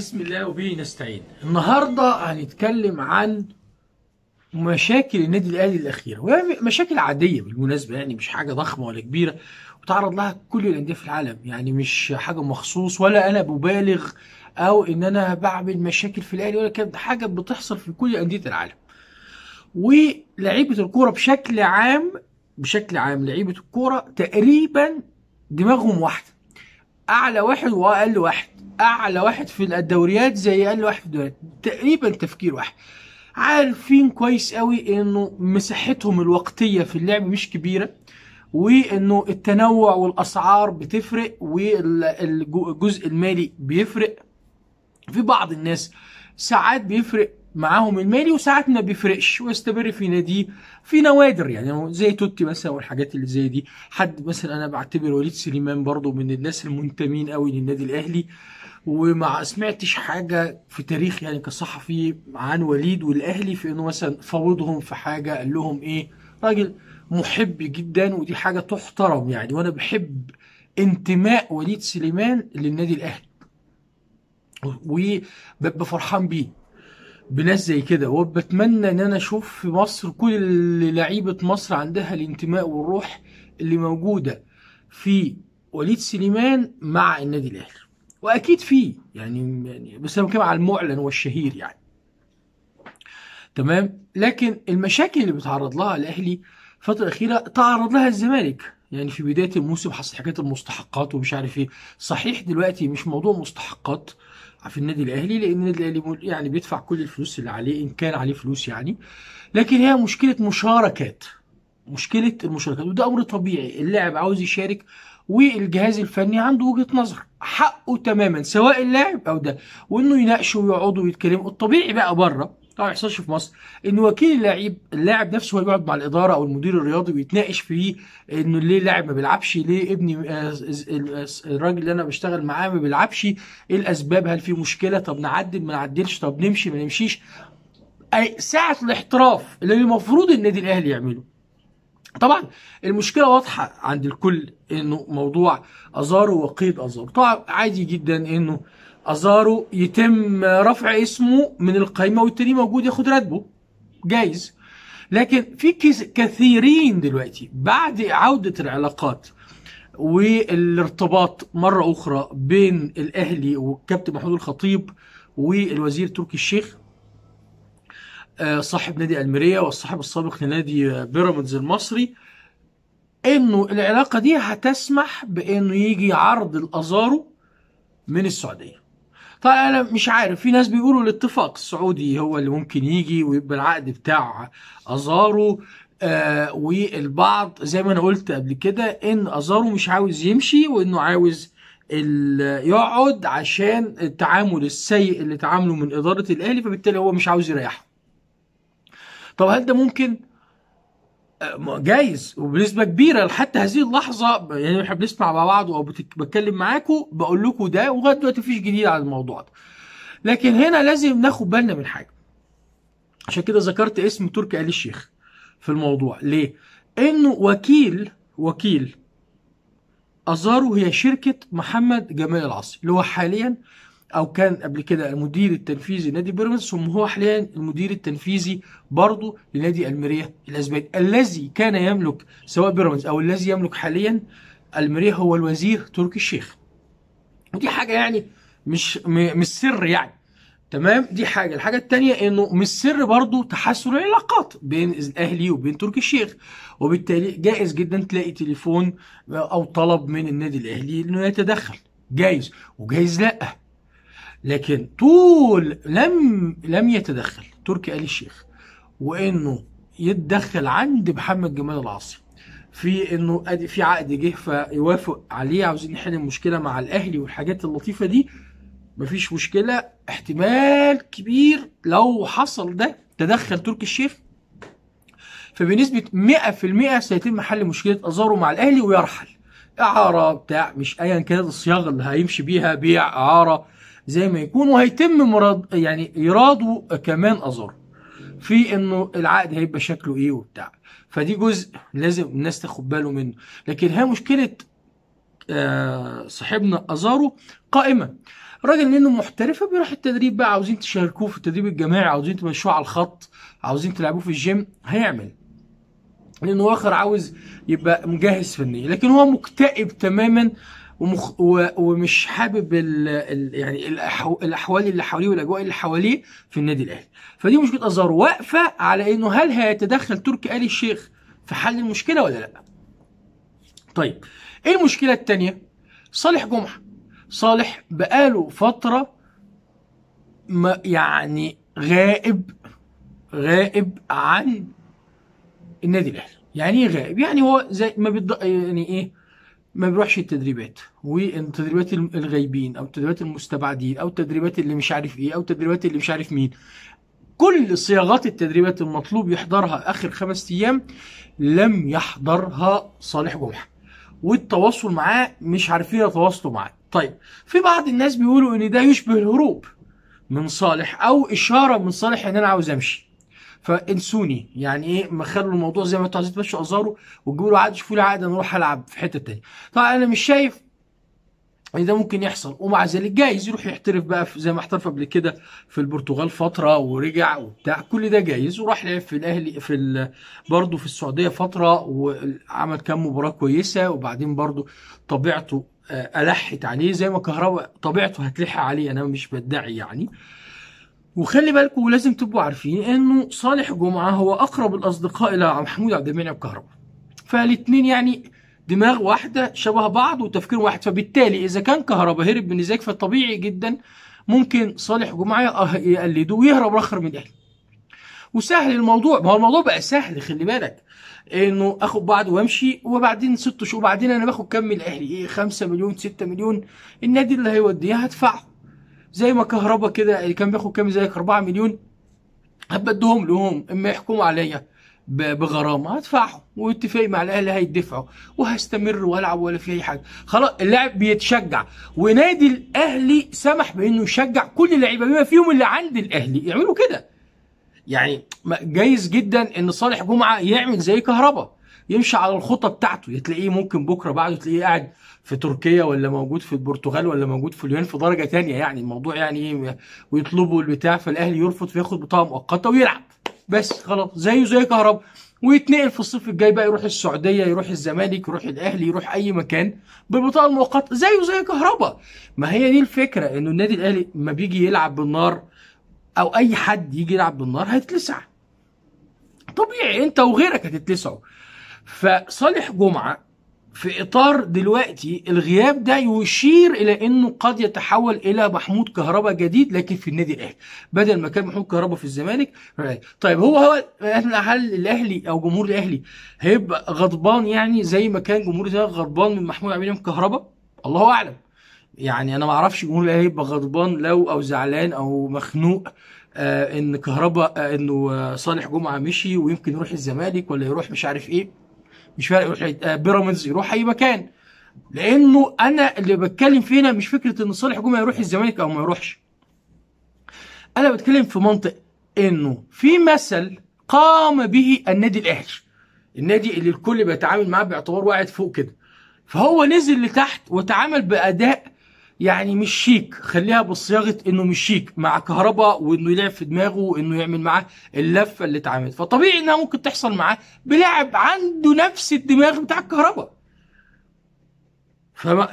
بسم الله وبه نستعين النهاردة هنتكلم عن مشاكل النادي الأهلي الأخيرة وهي مشاكل عادية بالمناسبة يعني مش حاجة ضخمة ولا كبيرة وتعرض لها كل الأندية في العالم يعني مش حاجة مخصوص ولا أنا ببالغ أو إن أنا بعمل مشاكل في الأهلي ولا كده حاجة بتحصل في كل أندية العالم ولعيبه الكورة بشكل عام بشكل عام لعيبة الكورة تقريبا دماغهم واحدة أعلى واحد وأقل واحد اعلى واحد في الدوريات زي اقل واحد في الدوريات تقريبا تفكير واحد عارفين كويس قوي انه مساحتهم الوقتيه في اللعب مش كبيره وانه التنوع والاسعار بتفرق والجزء المالي بيفرق في بعض الناس ساعات بيفرق معاهم المالي وساعات ما بيفرقش ويستمر في ناديه في نوادر يعني زي توتي مثلا والحاجات اللي زي دي حد مثلا انا بعتبر وليد سليمان برضو من الناس المنتمين قوي للنادي الاهلي آه وما سمعتش حاجه في تاريخ يعني كصحفي عن وليد والاهلي في انه مثلا فوضهم في حاجه قال لهم ايه راجل محب جدا ودي حاجه تحترم يعني وانا بحب انتماء وليد سليمان للنادي الاهلي وببقى فرحان بيه بناس زي كده وبتمنى ان انا اشوف في مصر كل لعيبه مصر عندها الانتماء والروح اللي موجوده في وليد سليمان مع النادي الاهلي واكيد في يعني يعني بس انا بتكلم على المعلن والشهير يعني تمام لكن المشاكل اللي بيتعرض لها الاهلي الفتره الاخيره تعرض لها الزمالك يعني في بدايه الموسم حصل حكايه المستحقات ومش عارف ايه صحيح دلوقتي مش موضوع مستحقات في النادي الاهلي لان النادي الاهلي يعني بيدفع كل الفلوس اللي عليه ان كان عليه فلوس يعني لكن هي مشكله مشاركات مشكله المشاركات وده امر طبيعي اللاعب عاوز يشارك والجهاز الفني عنده وجهه نظر حقه تماما سواء اللاعب او ده وانه يناقشوا ويقعدوا ويتكلموا الطبيعي بقى بره طبعا ما يحصلش في مصر ان وكيل اللاعب اللاعب نفسه هو يقعد مع الاداره او المدير الرياضي ويتناقش فيه انه ليه اللاعب ما بيلعبش ليه ابني آه، الراجل اللي انا بشتغل معاه ما بيلعبش ايه الاسباب هل في مشكله طب نعدل ما نعدلش طب نمشي ما نمشيش ساعه الاحتراف اللي المفروض النادي الاهلي يعمله طبعا المشكله واضحه عند الكل انه موضوع ازارو وقيد ازارو طبعا عادي جدا انه ازارو يتم رفع اسمه من القائمه والتاني موجود ياخد راتبه جايز لكن في كثيرين دلوقتي بعد عوده العلاقات والارتباط مره اخرى بين الاهلي والكابتن محمود الخطيب والوزير تركي الشيخ صاحب نادي المريه والصاحب السابق لنادي بيراميدز المصري انه العلاقه دي هتسمح بانه يجي عرض الازارو من السعوديه طيب انا مش عارف في ناس بيقولوا الاتفاق السعودي هو اللي ممكن يجي ويبقى العقد بتاع ازارو آه والبعض زي ما انا قلت قبل كده ان ازارو مش عاوز يمشي وانه عاوز يقعد عشان التعامل السيء اللي تعامله من اداره الاهلي فبالتالي هو مش عاوز يريحه طب هل ده ممكن؟ آه، جايز وبنسبه كبيره لحتى هذه اللحظه يعني احنا بنسمع مع بعض او بتكلم معاكم بقول لكم ده ولغايه دلوقتي مفيش جديد على الموضوع ده. لكن هنا لازم ناخد بالنا من حاجه. عشان كده ذكرت اسم تركي آل الشيخ في الموضوع، ليه؟ انه وكيل وكيل ازاره هي شركه محمد جمال العاصي اللي هو حاليا او كان قبل كده المدير التنفيذي لنادي بيراميدز ثم هو حاليا المدير التنفيذي برضه لنادي الميريا الاسباني الذي كان يملك سواء بيراميدز او الذي يملك حاليا الميريا هو الوزير تركي الشيخ ودي حاجه يعني مش مش سر يعني تمام دي حاجه الحاجه الثانيه انه مش سر برضه تحسن العلاقات بين الاهلي وبين تركي الشيخ وبالتالي جائز جدا تلاقي تليفون او طلب من النادي الاهلي انه يتدخل جايز وجايز لا لكن طول لم لم يتدخل تركي آل الشيخ وانه يتدخل عند محمد جمال العاصي في انه في عقد جه فيوافق عليه عاوزين نحل المشكله مع الاهلي والحاجات اللطيفه دي مفيش مشكله احتمال كبير لو حصل ده تدخل تركي الشيخ فبنسبه 100% سيتم حل مشكله ازارو مع الاهلي ويرحل اعاره بتاع مش ايا كانت الصياغه اللي هيمشي بيها بيع اعاره زي ما يكون وهيتم مراد يعني إيراده كمان أزر في إنه العقد هيبقى شكله إيه وبتاع فدي جزء لازم الناس تاخد باله منه لكن هي مشكلة آه صاحبنا أزارو قائمة راجل لانه محترفه بيروح التدريب بقى عاوزين تشاركوه في التدريب الجماعي عاوزين تمشوه على الخط عاوزين تلعبوه في الجيم هيعمل لانه اخر عاوز يبقى مجهز فنيا لكن هو مكتئب تماما ومخ ومش حابب ال ال يعني الاحوال اللي حواليه والاجواء اللي حواليه في النادي الاهلي فدي مشكله ازهر واقفه على انه هل هيتدخل تركي آل الشيخ في حل المشكله ولا لا طيب ايه المشكله الثانيه صالح جمعه صالح بقاله فتره ما يعني غائب غائب عن النادي الاهلي يعني ايه غائب يعني هو زي ما بيض... يعني ايه ما بيروحش التدريبات والتدريبات الغايبين او التدريبات المستبعدين او التدريبات اللي مش عارف ايه او التدريبات اللي مش عارف مين كل صياغات التدريبات المطلوب يحضرها اخر خمس ايام لم يحضرها صالح جمعه والتواصل معاه مش عارفين إيه يتواصلوا معاه طيب في بعض الناس بيقولوا ان ده يشبه الهروب من صالح او اشاره من صالح ان انا عاوز امشي فانسوني يعني ايه ما خلوا الموضوع زي ما انتوا عايزين تمشوا ازاره وتجيبوا له عقد شوفوا لي عقد انا اروح العب في حته تانية طبعا انا مش شايف ان ده ممكن يحصل ومع ذلك جايز يروح يحترف بقى زي ما احترف قبل كده في البرتغال فتره ورجع وبتاع كل ده جايز وراح لعب في الاهلي في برضه في السعوديه فتره وعمل كام مباراه كويسه وبعدين برضه طبيعته آه، ألحت عليه زي ما كهرباء طبيعته هتلح عليه أنا مش بدعي يعني وخلي بالكم ولازم تبقوا عارفين انه صالح جمعه هو اقرب الاصدقاء الى محمود عبد المنعم كهربا فالاثنين يعني دماغ واحده شبه بعض وتفكير واحد فبالتالي اذا كان كهربا هرب من ازيك فطبيعي جدا ممكن صالح جمعه يقلده ويهرب اخر من الاهلي وسهل الموضوع ما هو الموضوع بقى سهل خلي بالك انه اخد بعض وامشي وبعدين ست شهور وبعدين انا باخد كم من الاهلي ايه 5 مليون 6 مليون النادي اللي هيوديها هدفعه زي ما كهربا كده اللي يعني كان بياخد كام زيك 4 مليون هبدهم لهم اما يحكموا عليا بغرامه هدفعهم واتفاقي مع الاهلي هيدفعوا وهستمر والعب ولا في اي حاجه خلاص اللاعب بيتشجع ونادي الاهلي سمح بانه يشجع كل اللعيبه بما فيهم اللي عند الاهلي يعملوا كده يعني جايز جدا ان صالح جمعه يعمل زي كهربا يمشي على الخطه بتاعته تلاقيه ممكن بكره بعده تلاقيه قاعد في تركيا ولا موجود في البرتغال ولا موجود في اليونان في درجه ثانيه يعني الموضوع يعني ايه ويطلبوا البتاع فالاهلي يرفض فياخد بطاقه مؤقته ويلعب بس خلاص زيه زي كهرباء ويتنقل في الصيف الجاي بقى يروح السعوديه يروح الزمالك يروح الاهلي يروح اي مكان بالبطاقه المؤقته زيه زي كهرباء ما هي دي الفكره انه النادي الاهلي ما بيجي يلعب بالنار او اي حد يجي يلعب بالنار هيتلسع طبيعي انت وغيرك هتتلسعوا فصالح جمعه في اطار دلوقتي الغياب ده يشير الى انه قد يتحول الى محمود كهربا جديد لكن في النادي الاهلي بدل ما كان محمود كهربا في الزمالك طيب هو هو هل الاهلي او جمهور الاهلي هيبقى غضبان يعني زي ما كان جمهور الزمالك غضبان من محمود عبد المنعم كهربا الله اعلم يعني انا ما اعرفش جمهور الاهلي هيبقى غضبان لو او زعلان او مخنوق آه ان كهربا آه انه آه، صالح جمعه مشي ويمكن يروح الزمالك ولا يروح مش عارف ايه مش فارق آه، بيراميدز يروح اي مكان لانه انا اللي بتكلم فيه هنا مش فكره ان صالح جمعه يروح الزمالك او ما يروحش انا بتكلم في منطق انه في مثل قام به النادي الاهلي النادي اللي الكل بيتعامل معاه باعتبار واحد فوق كده فهو نزل لتحت وتعامل باداء يعني مش شيك خليها بصياغه انه مش شيك مع كهرباء وانه يلعب في دماغه وانه يعمل معاه اللفه اللي اتعملت فطبيعي انها ممكن تحصل معاه بلاعب عنده نفس الدماغ بتاع الكهرباء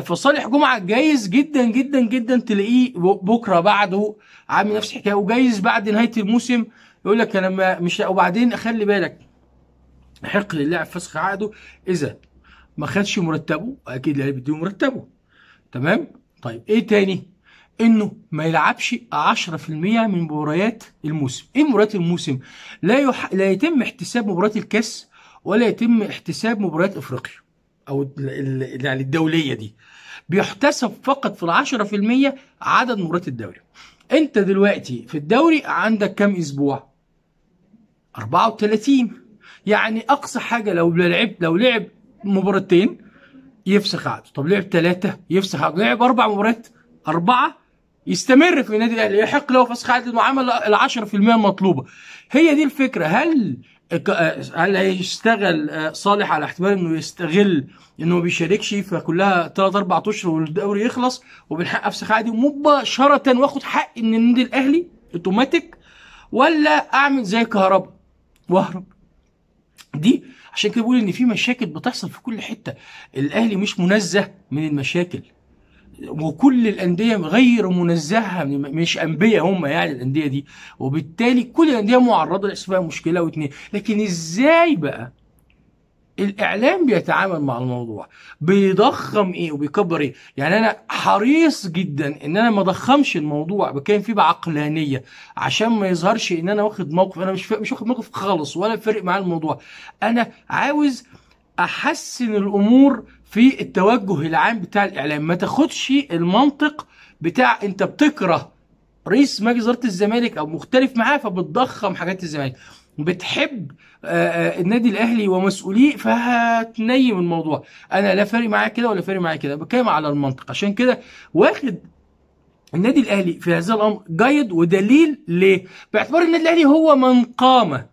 فصالح جمعه جايز جدا جدا جدا تلاقيه بكره بعده عامل نفس الحكايه وجايز بعد نهايه الموسم يقول لك انا مش وبعدين خلي بالك حق للاعب فسخ عقده اذا ما خدش مرتبه اكيد اللعيب بيديه مرتبه تمام طيب ايه تاني انه ما يلعبش 10% من مباريات الموسم ايه مباريات الموسم لا يح... لا يتم احتساب مباريات الكاس ولا يتم احتساب مباريات افريقيا او ال... يعني الدوليه دي بيحتسب فقط في ال 10% عدد مباريات الدوري انت دلوقتي في الدوري عندك كام اسبوع 34 يعني اقصى حاجه لو لعب لو لعب مباراتين يفسخ عقده طب لعب ثلاثة يفسخ عقده لعب أربع مباريات أربعة يستمر في النادي الأهلي يحق له فسخ عقده المعاملة ال 10% المطلوبة هي دي الفكرة هل هل هيشتغل صالح على احتمال انه يستغل انه ما بيشاركش فكلها ثلاث اربع اشهر والدوري يخلص وبالحق افسخ عادي مباشره واخد حق من النادي الاهلي اوتوماتيك ولا اعمل زي كهرباء واهرب دي عشان كده بقول ان في مشاكل بتحصل في كل حته الاهلي مش منزه من المشاكل وكل الانديه غير منزهه مش انبياء هم يعني الانديه دي وبالتالي كل الانديه معرضه لاحساس مشكله واتنين لكن ازاي بقى الاعلام بيتعامل مع الموضوع بيضخم ايه وبيكبر ايه يعني انا حريص جدا ان انا ما اضخمش الموضوع بتكلم فيه بعقلانيه عشان ما يظهرش ان انا واخد موقف انا مش مش واخد موقف خالص ولا فارق معايا الموضوع انا عاوز احسن الامور في التوجه العام بتاع الاعلام ما تاخدش المنطق بتاع انت بتكره رئيس مجلس اداره الزمالك او مختلف معاه فبتضخم حاجات الزمالك بتحب آه، آه، النادي الاهلي ومسؤوليه فهتنيم الموضوع انا لا فارق معايا كده ولا فارق معايا كده بتكلم على المنطق عشان كده واخد النادي الاهلي في هذا الامر جيد ودليل ليه؟ باعتبار النادي الاهلي هو من قام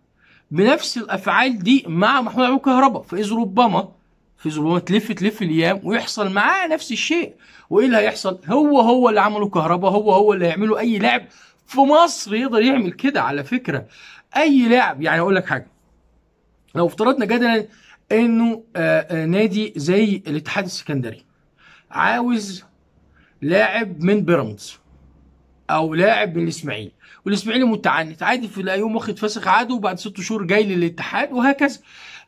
بنفس الافعال دي مع محمود عبد الكهرباء فاذ ربما فاذ ربما تلف تلف الايام ويحصل معاه نفس الشيء وايه اللي هيحصل؟ هو هو اللي عمله كهربا هو هو اللي هيعمله اي لاعب في مصر يقدر يعمل كده على فكره اي لاعب يعني اقول لك حاجه لو افترضنا جدلا انه آه، آه، نادي زي الاتحاد السكندري عاوز لاعب من بيراميدز او لاعب من الاسماعيلي والاسماعيلي متعنت عادي في يوم واخد فسخ عاده وبعد ست شهور جاي للاتحاد وهكذا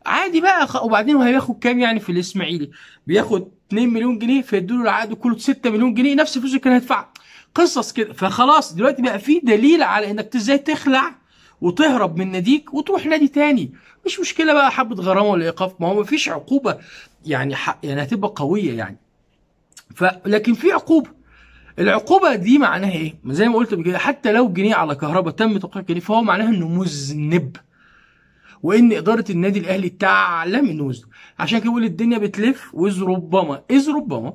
عادي بقى وبعدين هو هياخد كام يعني في الاسماعيلي بياخد 2 مليون جنيه فيدوا له عقده كله 6 مليون جنيه نفس الفلوس اللي كان هيدفعها قصص كده فخلاص دلوقتي بقى في دليل على انك ازاي تخلع وتهرب من ناديك وتروح نادي تاني مش مشكله بقى حبه غرامه ولا ايقاف ما هو مفيش عقوبه يعني حق يعني هتبقى قويه يعني ف لكن في عقوبه العقوبة دي معناها ايه؟ زي ما قلت بكده حتى لو جنيه على كهرباء تم توقيع جنيه فهو معناها انه مذنب. وان اداره النادي الاهلي تعلم انه مذنب. عشان كده بقول الدنيا بتلف واذ ربما اذ ربما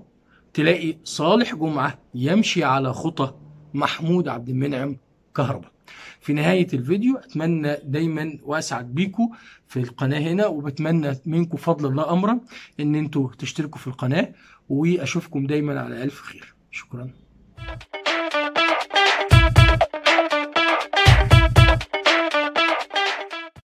تلاقي صالح جمعه يمشي على خطى محمود عبد المنعم كهرباء. في نهاية الفيديو أتمنى دايما وأسعد بيكم في القناة هنا وبتمنى منكم فضل الله أمرا إن أنتوا تشتركوا في القناة وأشوفكم دايما على ألف خير شكرا